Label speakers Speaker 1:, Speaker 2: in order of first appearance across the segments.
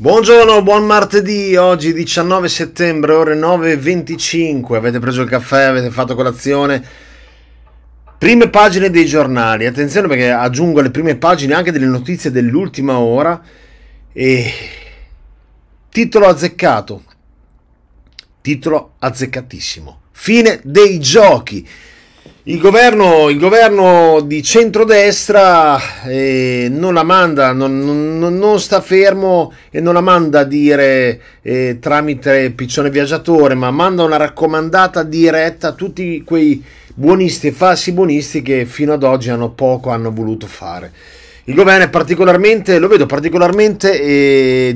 Speaker 1: Buongiorno, buon martedì, oggi 19 settembre, ore 9.25, avete preso il caffè, avete fatto colazione. Prime pagine dei giornali, attenzione perché aggiungo alle prime pagine anche delle notizie dell'ultima ora. E... Titolo azzeccato, titolo azzeccatissimo. Fine dei giochi. Il governo, il governo, di centrodestra eh, non la manda, non, non, non, sta fermo e non la manda a dire eh, tramite piccione viaggiatore, ma manda una raccomandata diretta a tutti quei buonisti e falsi buonisti che fino ad oggi hanno poco hanno voluto fare. Il governo è particolarmente, lo vedo particolarmente eh,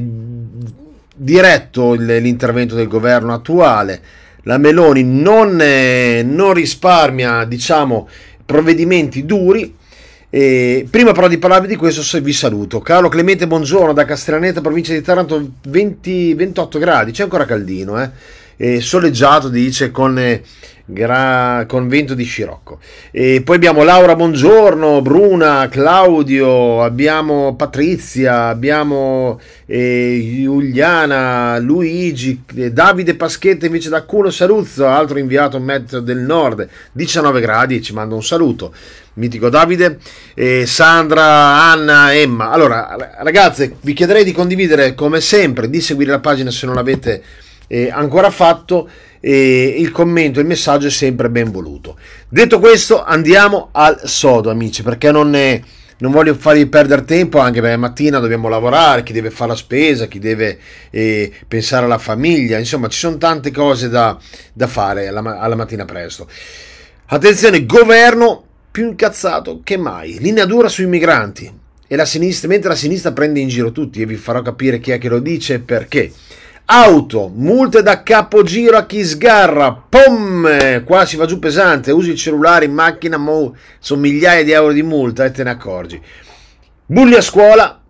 Speaker 1: diretto l'intervento del governo attuale la Meloni non, eh, non risparmia, diciamo, provvedimenti duri. Eh, prima però di parlarvi di questo vi saluto. Carlo Clemente, buongiorno da Castellaneta, provincia di Taranto, 20, 28 gradi, c'è ancora caldino, eh eh, soleggiato, dice, con, eh, gra... con vento di scirocco. E poi abbiamo Laura, buongiorno, Bruna, Claudio, abbiamo Patrizia, abbiamo eh, Giuliana, Luigi, eh, Davide Paschetta invece da Culo Saruzzo, altro inviato Met del Nord, 19 gradi, ci manda un saluto mitico Davide, eh, Sandra, Anna, Emma. Allora, ragazze, vi chiederei di condividere come sempre, di seguire la pagina se non l'avete eh, ancora fatto e il commento, il messaggio è sempre ben voluto. Detto questo, andiamo al sodo, amici, perché non, è, non voglio farvi perdere tempo, anche perché mattina dobbiamo lavorare, chi deve fare la spesa, chi deve eh, pensare alla famiglia, insomma ci sono tante cose da, da fare alla, alla mattina presto. Attenzione, governo più incazzato che mai, linea dura sui migranti. E la sinistra, mentre la sinistra prende in giro tutti, e vi farò capire chi è che lo dice e perché. Auto, multe da capogiro a chi sgarra, pom, qua si va giù pesante, usi il cellulare in macchina, mo, sono migliaia di euro di multa e te ne accorgi. Bulli a scuola,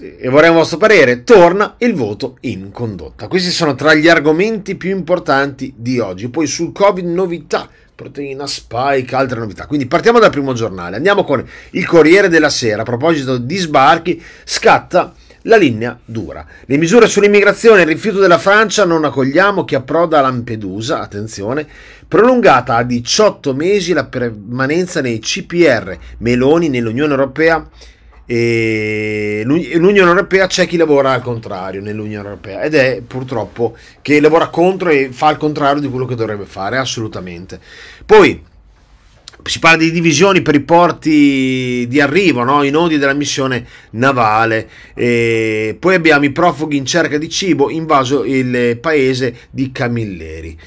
Speaker 1: e vorrei un vostro parere, torna il voto in condotta. Questi sono tra gli argomenti più importanti di oggi. Poi sul Covid novità, proteina, spike, altre novità. Quindi partiamo dal primo giornale. Andiamo con il Corriere della Sera. A proposito di sbarchi, scatta la linea dura. Le misure sull'immigrazione e il rifiuto della Francia non accogliamo chi approda a Lampedusa, attenzione, prolungata a 18 mesi la permanenza nei CPR, Meloni nell'Unione Europea e l'Unione Europea c'è chi lavora al contrario nell'Unione Europea ed è purtroppo che lavora contro e fa il contrario di quello che dovrebbe fare assolutamente. Poi si parla di divisioni per i porti di arrivo, no? i nodi della missione navale. E poi abbiamo i profughi in cerca di cibo, invaso il paese di Camilleri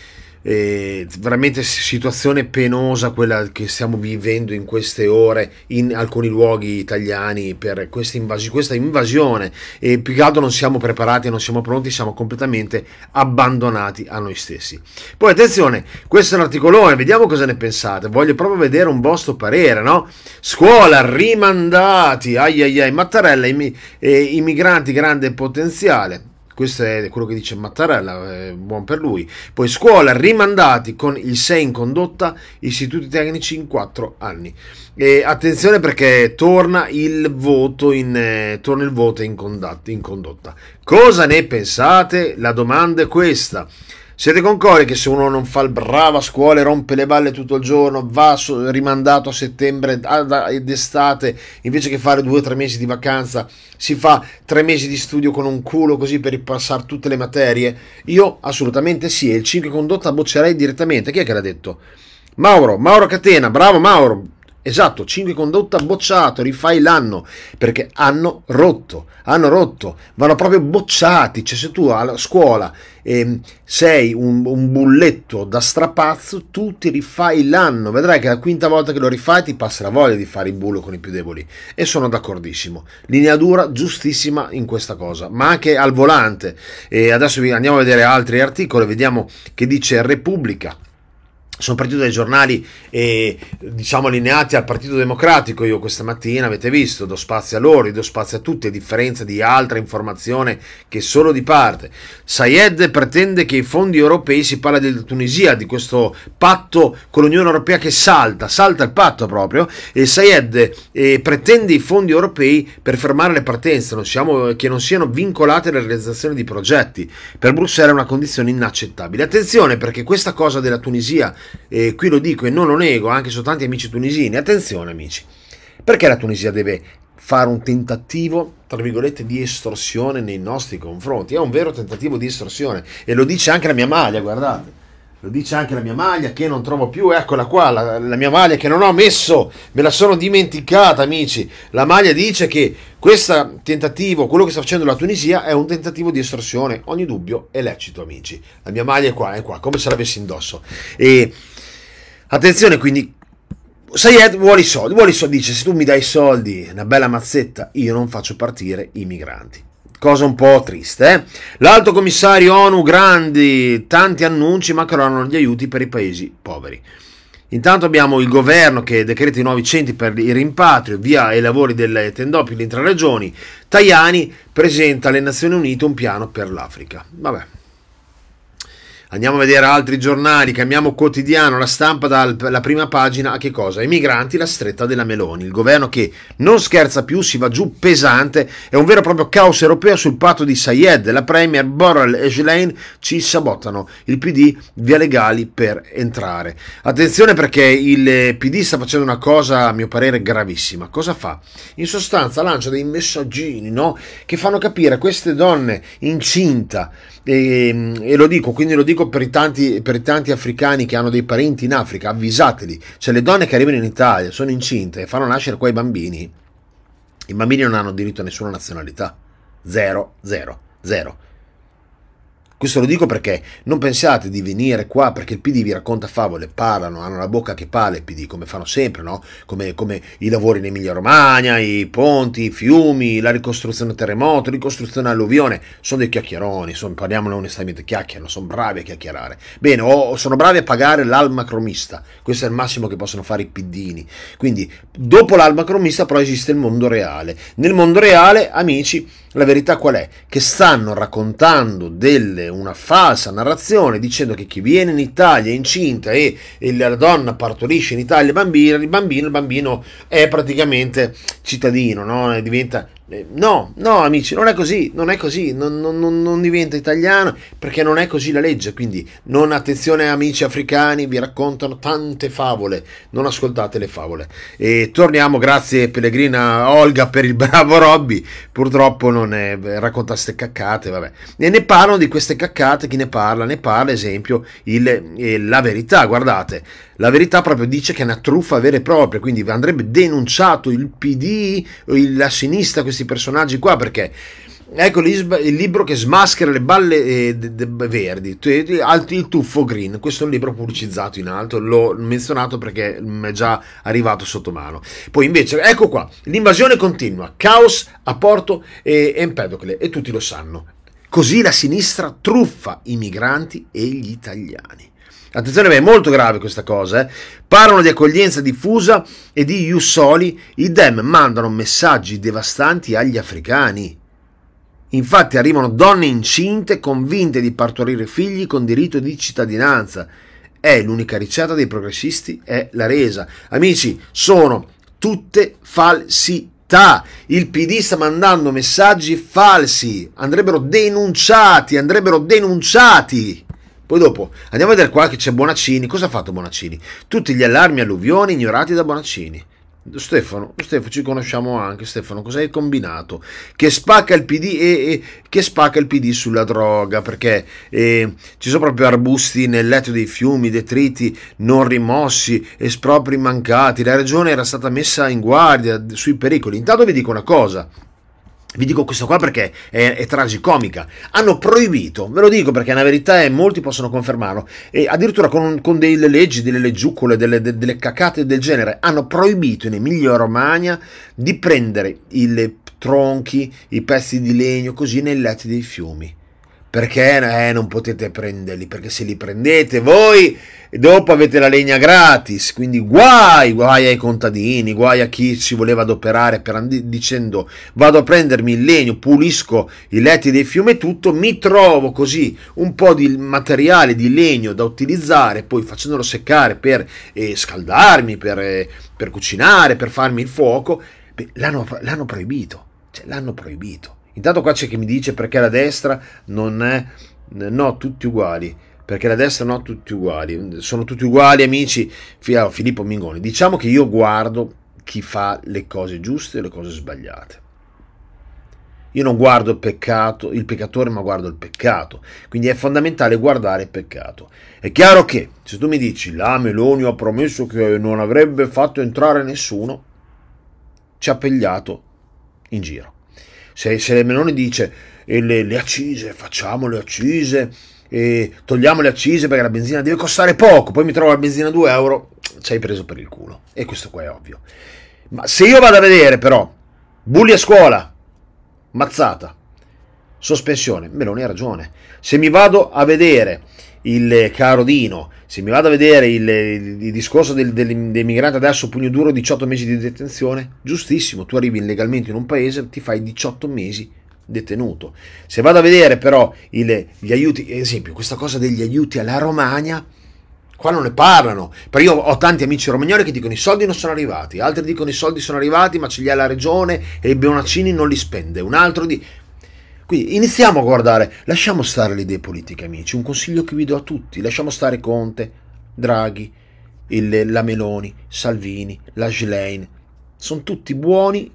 Speaker 1: eh, veramente situazione penosa quella che stiamo vivendo in queste ore in alcuni luoghi italiani per questa, invas- questa invasione e più che altro non siamo preparati, non siamo pronti, siamo completamente abbandonati a noi stessi. Poi attenzione, questo è un articolone, vediamo cosa ne pensate, voglio proprio vedere un vostro parere, no? Scuola, rimandati, ai ai ai, Mattarella, i, eh, i migranti grande potenziale, questo è quello che dice Mattarella, eh, buon per lui. Poi scuola, rimandati con il 6 in condotta, istituti tecnici in 4 anni. E attenzione perché torna il voto in, eh, torna il voto in condotta. In condotta. Cosa ne pensate? La domanda è questa. Siete concordi che se uno non fa il bravo a scuola e rompe le balle tutto il giorno, va rimandato a settembre ed estate, invece che fare due o tre mesi di vacanza, si fa tre mesi di studio con un culo così per ripassare tutte le materie? Io assolutamente sì, e il 5 condotta boccerei direttamente. Chi è che l'ha detto? Mauro, Mauro Catena, bravo Mauro, Esatto, 5 condotta bocciato, rifai l'anno perché hanno rotto, hanno rotto, vanno proprio bocciati. Cioè, se tu a scuola eh, sei un, un, bulletto da strapazzo, tu ti rifai l'anno. Vedrai che la quinta volta che lo rifai ti passa la voglia di fare il bullo con i più deboli. E sono d'accordissimo. Linea dura, giustissima in questa cosa, ma anche al volante. E adesso andiamo a vedere altri articoli, vediamo che dice Repubblica sono partito dai giornali eh, diciamo allineati al Partito Democratico io questa mattina avete visto do spazio a loro, do spazio a tutti a differenza di altra informazione che solo di parte Sayed pretende che i fondi europei si parla della Tunisia, di questo patto con l'Unione Europea che salta salta il patto proprio e Sayed eh, pretende i fondi europei per fermare le partenze non siamo, che non siano vincolate alla realizzazione di progetti per Bruxelles è una condizione inaccettabile attenzione perché questa cosa della Tunisia e qui lo dico e non lo nego anche su tanti amici tunisini, attenzione amici, perché la Tunisia deve fare un tentativo, tra virgolette, di estorsione nei nostri confronti, è un vero tentativo di estorsione e lo dice anche la mia maglia, guardate. Lo dice anche la mia maglia che non trovo più, eccola qua, la, la, mia maglia che non ho messo, me la sono dimenticata amici. La maglia dice che questo tentativo, quello che sta facendo la Tunisia, è un tentativo di estorsione, ogni dubbio è lecito amici. La mia maglia è qua, è qua, come se l'avessi indosso. E attenzione quindi, Sayed vuole i soldi, vuole i soldi, dice se tu mi dai i soldi, una bella mazzetta, io non faccio partire i migranti cosa un po' triste. Eh? L'alto commissario ONU Grandi, tanti annunci, ma crollano gli aiuti per i paesi poveri. Intanto abbiamo il governo che decreta i nuovi centri per il rimpatrio, via i lavori delle tendopoli in regioni. Tajani presenta alle Nazioni Unite un piano per l'Africa. Vabbè andiamo a vedere altri giornali, cambiamo quotidiano, la stampa dalla prima pagina a che cosa? I migranti la stretta della Meloni, il governo che non scherza più, si va giù pesante, è un vero e proprio caos europeo sul patto di Sayed, la Premier Borrell e Schlein ci sabotano, il PD via legali per entrare. Attenzione perché il PD sta facendo una cosa a mio parere gravissima, cosa fa? In sostanza lancia dei messaggini no? che fanno capire a queste donne incinta, e, ehm, e lo dico, quindi lo dico dico per i, tanti, per i tanti africani che hanno dei parenti in Africa, avvisateli, cioè le donne che arrivano in Italia, sono incinte e fanno nascere quei bambini, i bambini non hanno diritto a nessuna nazionalità, zero, zero, zero. Questo lo dico perché non pensate di venire qua perché il PD vi racconta favole, parlano, hanno la bocca che pale il PD, come fanno sempre, no? come, come i lavori in Emilia Romagna, i ponti, i fiumi, la ricostruzione terremoto, ricostruzione alluvione, sono dei chiacchieroni, sono, parliamone onestamente, chiacchierano, sono bravi a chiacchierare. Bene, o sono bravi a pagare l'alma cromista, questo è il massimo che possono fare i piddini. Quindi dopo l'alma cromista però esiste il mondo reale. Nel mondo reale, amici, la verità qual è? Che stanno raccontando delle, una falsa narrazione dicendo che chi viene in Italia è incinta e, e la donna partorisce in Italia il bambino, il bambino, il bambino è praticamente cittadino, no? diventa eh, no, no amici, non è così, non è così, non, non, non, diventa italiano perché non è così la legge, quindi non attenzione amici africani, vi raccontano tante favole, non ascoltate le favole. E torniamo, grazie Pellegrina Olga per il bravo Robby, purtroppo non è, racconta ste caccate, vabbè. E ne parlano di queste caccate, chi ne parla? Ne parla esempio il, eh, la verità, guardate la verità proprio dice che è una truffa vera e propria, quindi andrebbe denunciato il PD, la sinistra, questi personaggi qua, perché ecco il libro che smaschera le balle eh, verdi il tuffo green questo è un libro pubblicizzato in alto l'ho menzionato perché è già arrivato sotto mano poi invece ecco qua l'invasione continua caos a Porto e Empedocle e tutti lo sanno così la sinistra truffa i migranti e gli italiani Attenzione, è molto grave questa cosa. Eh. Parlano di accoglienza diffusa e di Jussoli. I Dem mandano messaggi devastanti agli africani. Infatti arrivano donne incinte convinte di partorire figli con diritto di cittadinanza. È l'unica ricetta dei progressisti, è la resa. Amici, sono tutte falsità. Il PD sta mandando messaggi falsi. Andrebbero denunciati, andrebbero denunciati. Poi dopo andiamo a vedere qua che c'è Bonaccini. Cosa ha fatto Bonaccini? Tutti gli allarmi alluvioni ignorati da Bonaccini. Stefano, Stefano, ci conosciamo anche. Stefano, cosa hai combinato? Che spacca il PD, e, e, che spacca il PD sulla droga perché e, ehm, ci sono proprio arbusti nel letto dei fiumi, detriti non rimossi, espropri mancati. La regione era stata messa in guardia sui pericoli. Intanto vi dico una cosa: vi dico questo qua perché è, è, tragicomica. Hanno proibito, ve lo dico perché è una verità e molti possono confermarlo, e addirittura con, con delle leggi, delle leggiucole, delle, de, delle cacate del genere, hanno proibito in Emilia Romagna di prendere i tronchi, i pezzi di legno, così nei letti dei fiumi perché eh, non potete prenderli, perché se li prendete voi dopo avete la legna gratis, quindi guai, guai ai contadini, guai a chi ci voleva adoperare per, dicendo vado a prendermi il legno, pulisco i letti dei fiumi e tutto, mi trovo così un po' di materiale di legno da utilizzare, poi facendolo seccare per eh, scaldarmi, per, eh, per, cucinare, per farmi il fuoco, beh, l'hanno, l'hanno proibito, cioè l'hanno proibito Intanto qua c'è chi mi dice perché la destra non è... No, tutti uguali. Perché la destra no, tutti uguali. Sono tutti uguali, amici. Oh, Filippo Mingoni. Diciamo che io guardo chi fa le cose giuste e le cose sbagliate. Io non guardo il peccato, il peccatore, ma guardo il peccato. Quindi è fondamentale guardare il peccato. È chiaro che se tu mi dici la Meloni ha promesso che non avrebbe fatto entrare nessuno, ci ha pigliato in giro. Se, se Meloni dice le, le, accise, facciamo le accise, togliamo le accise perché la benzina deve costare poco, poi mi trovo la benzina a 2 euro, ci hai preso per il culo. E questo qua è ovvio. Ma se io vado a vedere però, bulli a scuola, mazzata, sospensione, Meloni ha ragione. Se mi vado a vedere il caro Dino, se mi vado a vedere il, il, il discorso del, del, del, migrante adesso, pugno duro, 18 mesi di detenzione, giustissimo, tu arrivi illegalmente in un paese, ti fai 18 mesi detenuto. Se vado a vedere però il, gli aiuti, ad eh, esempio questa cosa degli aiuti alla Romagna, qua non ne parlano, però io ho tanti amici romagnoli che dicono i soldi non sono arrivati, altri dicono i soldi sono arrivati ma ce li ha la regione e Beonaccini non li spende, un altro di... Quindi iniziamo a guardare, lasciamo stare le idee politiche amici, un consiglio che vi do a tutti, lasciamo stare Conte, Draghi, il, la Meloni, Salvini, la Schlein, sono tutti buoni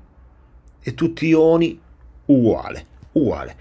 Speaker 1: e tutti ioni uguale, uguale.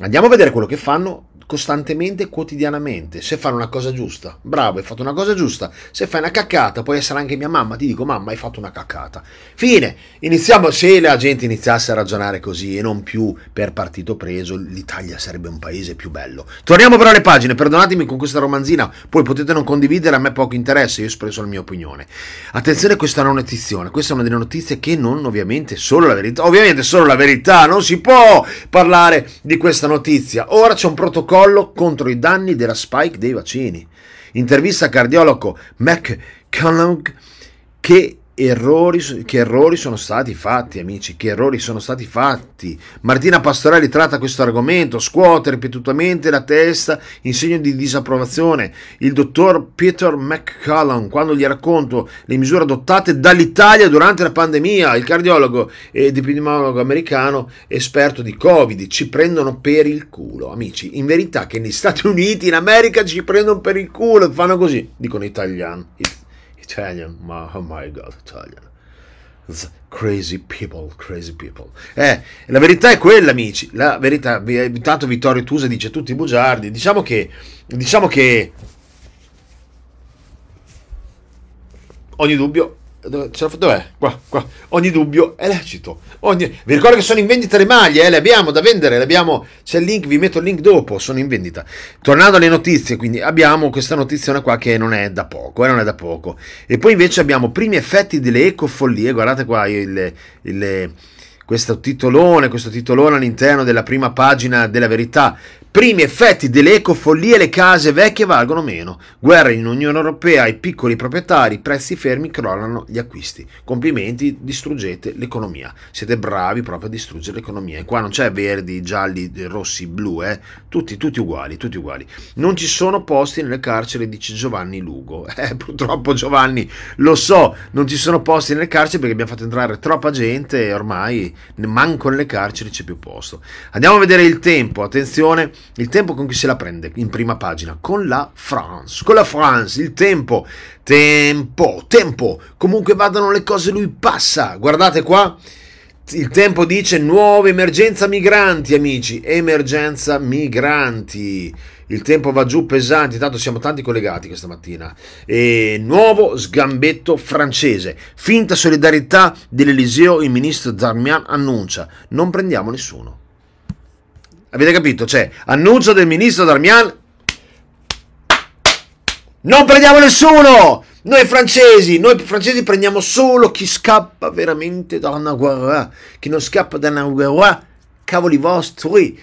Speaker 1: Andiamo a vedere quello che fanno costantemente, quotidianamente, se fai una cosa giusta, bravo, hai fatto una cosa giusta, se fai una caccata, puoi essere anche mia mamma, ti dico mamma, hai fatto una caccata. Fine, iniziamo, se la gente iniziasse a ragionare così e non più per partito preso, l'Italia sarebbe un paese più bello. Torniamo però alle pagine, perdonatemi con questa romanzina, poi potete non condividere, a me poco interessa, io ho espresso la mia opinione. Attenzione, questa è una notizia, questa è una delle notizie che non ovviamente solo la verità, ovviamente solo la verità, non si può parlare di questa notizia. Ora c'è un protocollo protocollo contro i danni della spike dei vaccini. Intervista al cardiologo McCullough che Errori, che errori sono stati fatti, amici, che errori sono stati fatti. Martina Pastorelli tratta questo argomento, scuote ripetutamente la testa in segno di disapprovazione. Il dottor Peter McCallum, quando gli racconto le misure adottate dall'Italia durante la pandemia, il cardiologo ed epidemiologo americano esperto di Covid, ci prendono per il culo, amici. In verità che negli Stati Uniti, in America, ci prendono per il culo, fanno così, dicono italiani. Italian, ma oh my god, Italian. Crazy people, crazy people. Eh, la verità è quella, amici. La verità, eh, intanto Vittorio Tusa dice tutti bugiardi. Diciamo che, diciamo che ogni dubbio Dov'è? qua, qua. Ogni dubbio è lecito. Ogni... Vi ricordo che sono in vendita le maglie, eh? le abbiamo da vendere, abbiamo... c'è il link, vi metto il link dopo, sono in vendita. Tornando alle notizie, quindi abbiamo questa notizia qua che non è da poco, eh? non è da poco. E poi invece abbiamo primi effetti delle ecofollie, guardate qua il, il questo titolone, questo titolone all'interno della prima pagina della verità. Primi effetti dell'ecofollia, le case vecchie valgono meno. Guerra in Unione Europea, i piccoli proprietari, prezzi fermi, crollano gli acquisti. Complimenti, distruggete l'economia. Siete bravi proprio a distruggere l'economia. E qua non c'è verdi, gialli, rossi, blu, eh? tutti, tutti uguali, tutti uguali. Non ci sono posti nelle carceri, dice Giovanni Lugo. Eh, purtroppo Giovanni, lo so, non ci sono posti nelle carceri perché abbiamo fatto entrare troppa gente e ormai manco nelle carceri c'è più posto. Andiamo a vedere il tempo, attenzione, il tempo con chi se la prende in prima pagina, con la France, con la France, il tempo, tempo, tempo, comunque vadano le cose lui passa, guardate qua. Il tempo dice nuova emergenza migranti, amici, emergenza migranti. Il tempo va giù pesante, tanto siamo tanti collegati questa mattina. E nuovo sgambetto francese. Finta solidarietà dell'Eliseo, il ministro Darmian annuncia: non prendiamo nessuno. Avete capito? Cioè, annuncio del ministro Darmian: non prendiamo nessuno! Noi francesi, noi francesi prendiamo solo chi scappa veramente da una guerra, chi non scappa da una guerra cavoli vostri.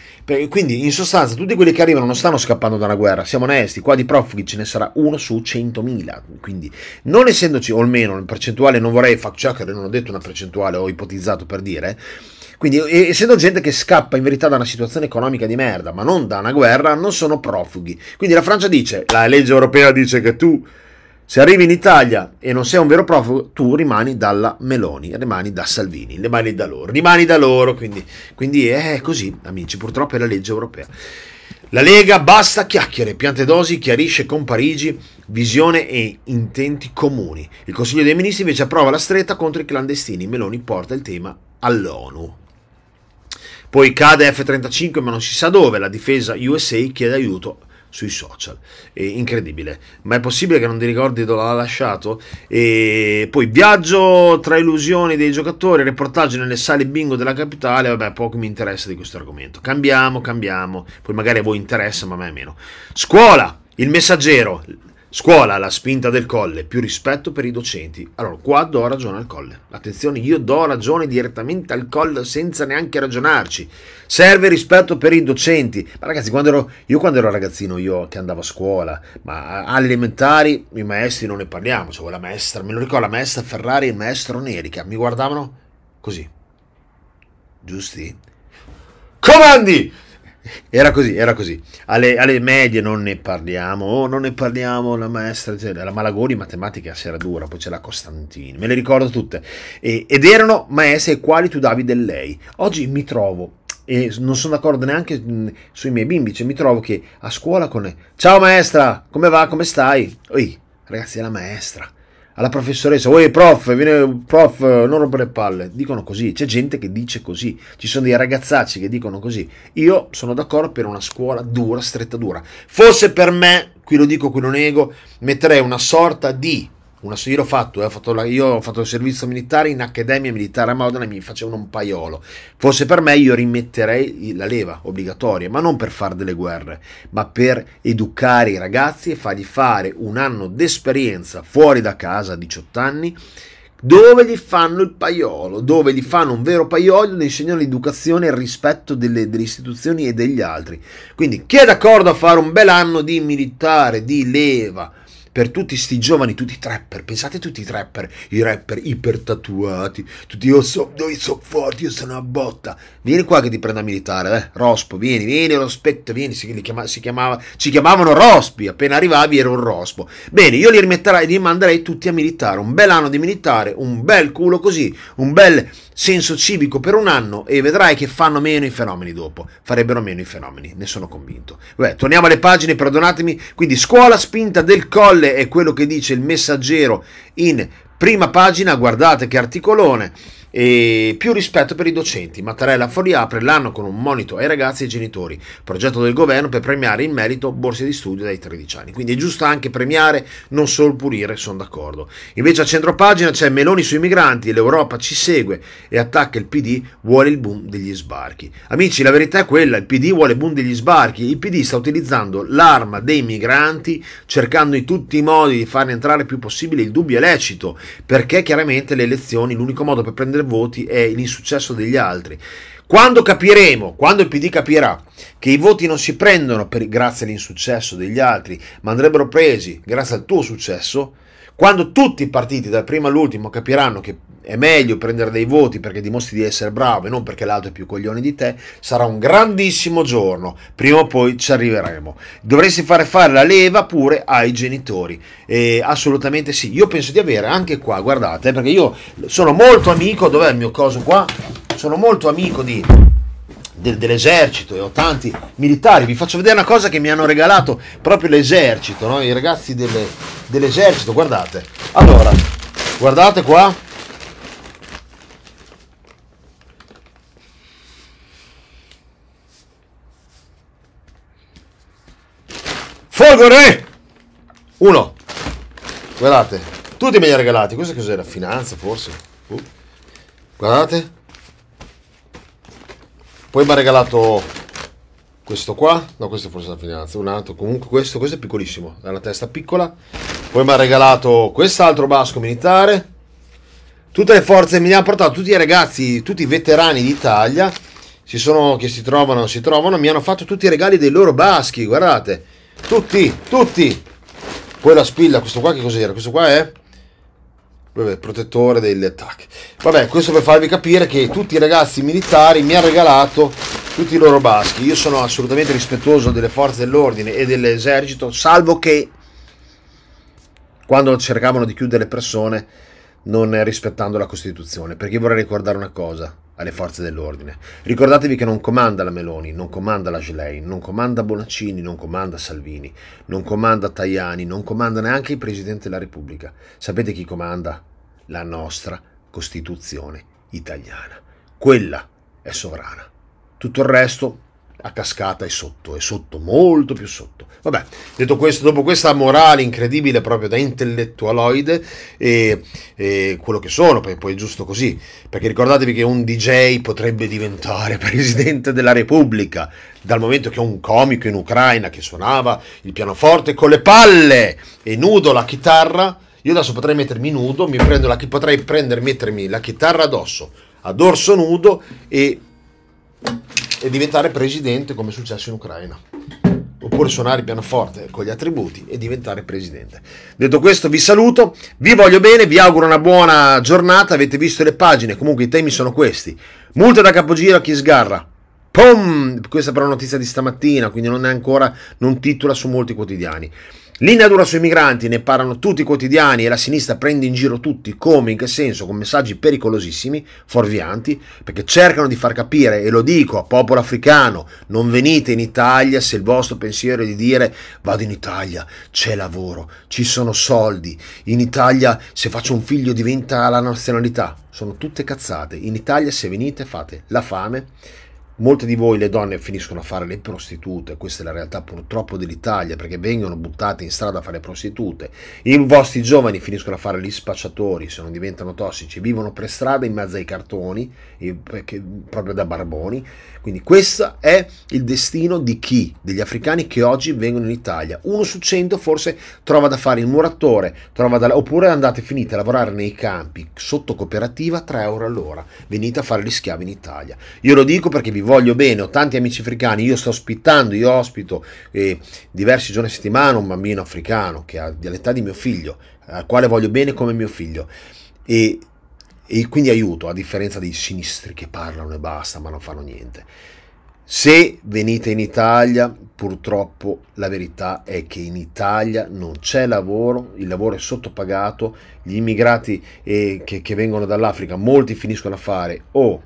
Speaker 1: Quindi, in sostanza, tutti quelli che arrivano non stanno scappando da una guerra, siamo onesti, qua di profughi ce ne sarà uno su 100.000. Quindi, non essendoci, o almeno in percentuale, non vorrei fact cioè, checker, non ho detto una percentuale, ho ipotizzato per dire. Quindi, essendo gente che scappa in verità da una situazione economica di merda, ma non da una guerra, non sono profughi. Quindi la Francia dice, la legge europea dice che tu se arrivi in Italia e non sei un vero profugo, tu rimani dalla Meloni, rimani da Salvini, rimani da loro, rimani da loro. Quindi, quindi è così, amici, purtroppo è la legge europea. La Lega basta chiacchiere, piante dosi, chiarisce con Parigi visione e intenti comuni. Il Consiglio dei Ministri invece approva la stretta contro i clandestini, Meloni porta il tema all'ONU. Poi cade F-35 ma non si sa dove, la difesa USA chiede aiuto sui social. È incredibile. Ma è possibile che non ti ricordi dove l'ha lasciato? E poi viaggio tra illusioni dei giocatori, reportage nelle sale bingo della capitale. Vabbè, poco mi interessa di questo argomento. Cambiamo, cambiamo. Poi magari a voi interessa, ma a me meno. Scuola, il messaggero, Scuola, la spinta del colle, più rispetto per i docenti. Allora, qua do ragione al colle. Attenzione, io do ragione direttamente al colle senza neanche ragionarci. Serve rispetto per i docenti. Ma ragazzi, quando ero, io quando ero ragazzino, io che andavo a scuola, ma alle elementari, i maestri non ne parliamo. Cioè, la maestra, me lo ricordo, la maestra Ferrari e il maestro Nerica, mi guardavano così. Giusti? Comandi! Era così, era così. Alle, alle, medie non ne parliamo, oh, non ne parliamo, la maestra, cioè, la Malagoni matematica sera dura, poi c'è la Costantini, me le ricordo tutte. E, ed erano maestre ai quali tu davi del lei. Oggi mi trovo, e non sono d'accordo neanche mm, sui miei bimbi, cioè mi trovo che a scuola con... Ciao maestra, come va, come stai? Oi, ragazzi, è la maestra alla professoressa, uè prof, viene, prof, non rompere le palle, dicono così, c'è gente che dice così, ci sono dei ragazzacci che dicono così, io sono d'accordo per una scuola dura, stretta dura, forse per me, qui lo dico, qui lo nego, metterei una sorta di una, io, fatto, eh, ho fatto la, io ho fatto il servizio militare in Accademia Militare a Modena e mi facevano un paiolo. Forse per me io rimetterei la leva obbligatoria, ma non per fare delle guerre, ma per educare i ragazzi e fargli fare un anno d'esperienza fuori da casa a 18 anni dove gli fanno il paiolo, dove gli fanno un vero paiolo, gli insegnano l'educazione e il rispetto delle, delle, istituzioni e degli altri. Quindi chi è d'accordo a fare un bel anno di militare, di leva, per tutti sti giovani, tutti i trapper, pensate tutti i trapper, i rapper ipertatuati, tutti io so, io so forti, io sono a botta. Vieni qua che ti prenda militare, eh. Rospo, vieni, vieni Rospetto, vieni, si, chiama, si chiamava, ci chiamavano Rospi, appena arrivavi era un Rospo. Bene, io li rimetterai, li manderei tutti a militare, un bel anno di militare, un bel culo così, un bel senso civico per un anno e vedrai che fanno meno i fenomeni dopo, farebbero meno i fenomeni, ne sono convinto. Vabbè, torniamo alle pagine, perdonatemi, quindi scuola spinta del collo folle è quello che dice il messaggero in prima pagina, guardate che articolone e più rispetto per i docenti. Mattarella Fuori apre l'anno con un monito ai ragazzi e ai genitori, progetto del governo per premiare in merito borse di studio dai 13 anni. Quindi è giusto anche premiare, non solo pulire, sono d'accordo. Invece a centro pagina c'è Meloni sui migranti, l'Europa ci segue e attacca il PD, vuole il boom degli sbarchi. Amici, la verità è quella, il PD vuole il boom degli sbarchi, il PD sta utilizzando l'arma dei migranti cercando in tutti i modi di farne entrare il più possibile il dubbio è lecito, perché chiaramente le elezioni, l'unico modo per prendere voti è l'insuccesso degli altri. Quando capiremo, quando il PD capirà che i voti non si prendono per, grazie all'insuccesso degli altri, ma andrebbero presi grazie al tuo successo, quando tutti i partiti, dal primo all'ultimo, capiranno che è meglio prendere dei voti perché dimostri di essere bravo e non perché l'altro è più coglione di te, sarà un grandissimo giorno. Prima o poi ci arriveremo. Dovresti fare fare la leva pure ai genitori. E assolutamente sì. Io penso di avere anche qua, guardate, eh, perché io sono molto amico, dov'è il mio coso qua? Sono molto amico di dell'esercito e ho tanti militari. Vi faccio vedere una cosa che mi hanno regalato proprio l'esercito, no? i ragazzi delle, dell'esercito, guardate. Allora, guardate qua. Folgore! Uno. Guardate, tutti me li ha regalati. Questo cos'era? Finanza, forse? Uh. Guardate. Poi mi ha regalato questo qua. No, questo forse è la finanza. Un altro. Comunque questo, questo è piccolissimo. Ha una testa piccola. Poi mi ha regalato quest'altro basco militare. Tutte le forze mi hanno portato tutti i ragazzi, tutti i veterani d'Italia si sono, che si trovano, si trovano, mi hanno fatto tutti i regali dei loro baschi, guardate. Tutti, tutti. Poi la spilla, questo qua che cos'era? Questo qua è Vabbè, protettore degli attacchi. Vabbè, questo per farvi capire che tutti i ragazzi militari mi hanno regalato tutti i loro baschi. Io sono assolutamente rispettoso delle forze dell'ordine e dell'esercito, salvo che quando cercavano di chiudere le persone non rispettando la Costituzione. Perché vorrei ricordare una cosa alle forze dell'ordine. Ricordatevi che non comanda la Meloni, non comanda la Gelei, non comanda Bonaccini, non comanda Salvini, non comanda Tajani, non comanda neanche il Presidente della Repubblica. Sapete chi comanda? La nostra Costituzione italiana. Quella è sovrana. Tutto il resto la cascata è sotto, è sotto, molto più sotto. Vabbè, detto questo, dopo questa morale incredibile proprio da intellettualoide, e, e quello che sono, poi, poi è giusto così, perché ricordatevi che un DJ potrebbe diventare presidente della Repubblica, dal momento che un comico in Ucraina che suonava il pianoforte con le palle e nudo la chitarra, io adesso potrei mettermi nudo, mi prendo la, potrei prendere, mettermi la chitarra addosso, a dorso nudo e e diventare presidente come è successo in Ucraina. Oppure suonare il pianoforte con gli attributi e diventare presidente. Detto questo, vi saluto, vi voglio bene, vi auguro una buona giornata. Avete visto le pagine, comunque i temi sono questi: Multa da capogiro a chi sgarra. Pum! Questa però è una notizia di stamattina, quindi non è ancora, non titola su molti quotidiani. Linea dura sui migranti, ne parlano tutti i quotidiani e la sinistra prende in giro tutti, come, in che senso, con messaggi pericolosissimi, fuorvianti, perché cercano di far capire, e lo dico a popolo africano, non venite in Italia se il vostro pensiero è di dire vado in Italia, c'è lavoro, ci sono soldi, in Italia se faccio un figlio diventa la nazionalità, sono tutte cazzate, in Italia se venite fate la fame Molte di voi, le donne, finiscono a fare le prostitute, questa è la realtà purtroppo dell'Italia, perché vengono buttate in strada a fare prostitute. I vostri giovani finiscono a fare gli spacciatori, se non diventano tossici, vivono per strada in mezzo ai cartoni, proprio da barboni. Quindi questo è il destino di chi? Degli africani che oggi vengono in Italia. Uno su cento forse trova da fare il muratore, da, oppure andate finite a lavorare nei campi, sotto cooperativa, 3 euro all'ora. Venite a fare gli schiavi in Italia. Io lo dico perché vi voglio voglio bene, ho tanti amici africani, io sto ospitando, io ospito eh, diversi giorni a settimana un bambino africano che ha dell'età di mio figlio, al quale voglio bene come mio figlio. E, e quindi aiuto, a differenza dei sinistri che parlano e basta, ma non fanno niente. Se venite in Italia, purtroppo la verità è che in Italia non c'è lavoro, il lavoro è sottopagato, gli immigrati eh, che, che vengono dall'Africa, molti finiscono a fare o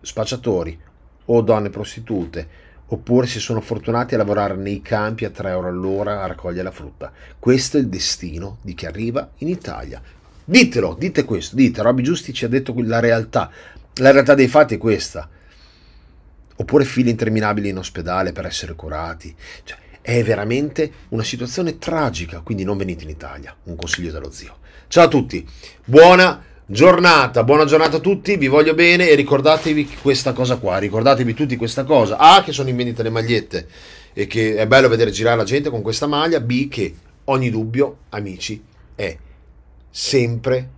Speaker 1: spacciatori o donne prostitute, oppure si sono fortunati a lavorare nei campi a 3 euro all'ora a raccogliere la frutta. Questo è il destino di chi arriva in Italia. Ditelo, dite questo, dite, Robby Giusti ci ha detto la realtà, la realtà dei fatti è questa. Oppure file interminabili in ospedale per essere curati. Cioè, è veramente una situazione tragica, quindi non venite in Italia. Un consiglio dallo zio. Ciao a tutti, buona giornata, buona giornata a tutti, vi voglio bene e ricordatevi questa cosa qua, ricordatevi tutti questa cosa, A che sono in vendita le magliette e che è bello vedere girare la gente con questa maglia, B che ogni dubbio, amici, è sempre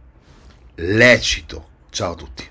Speaker 1: lecito. Ciao a tutti.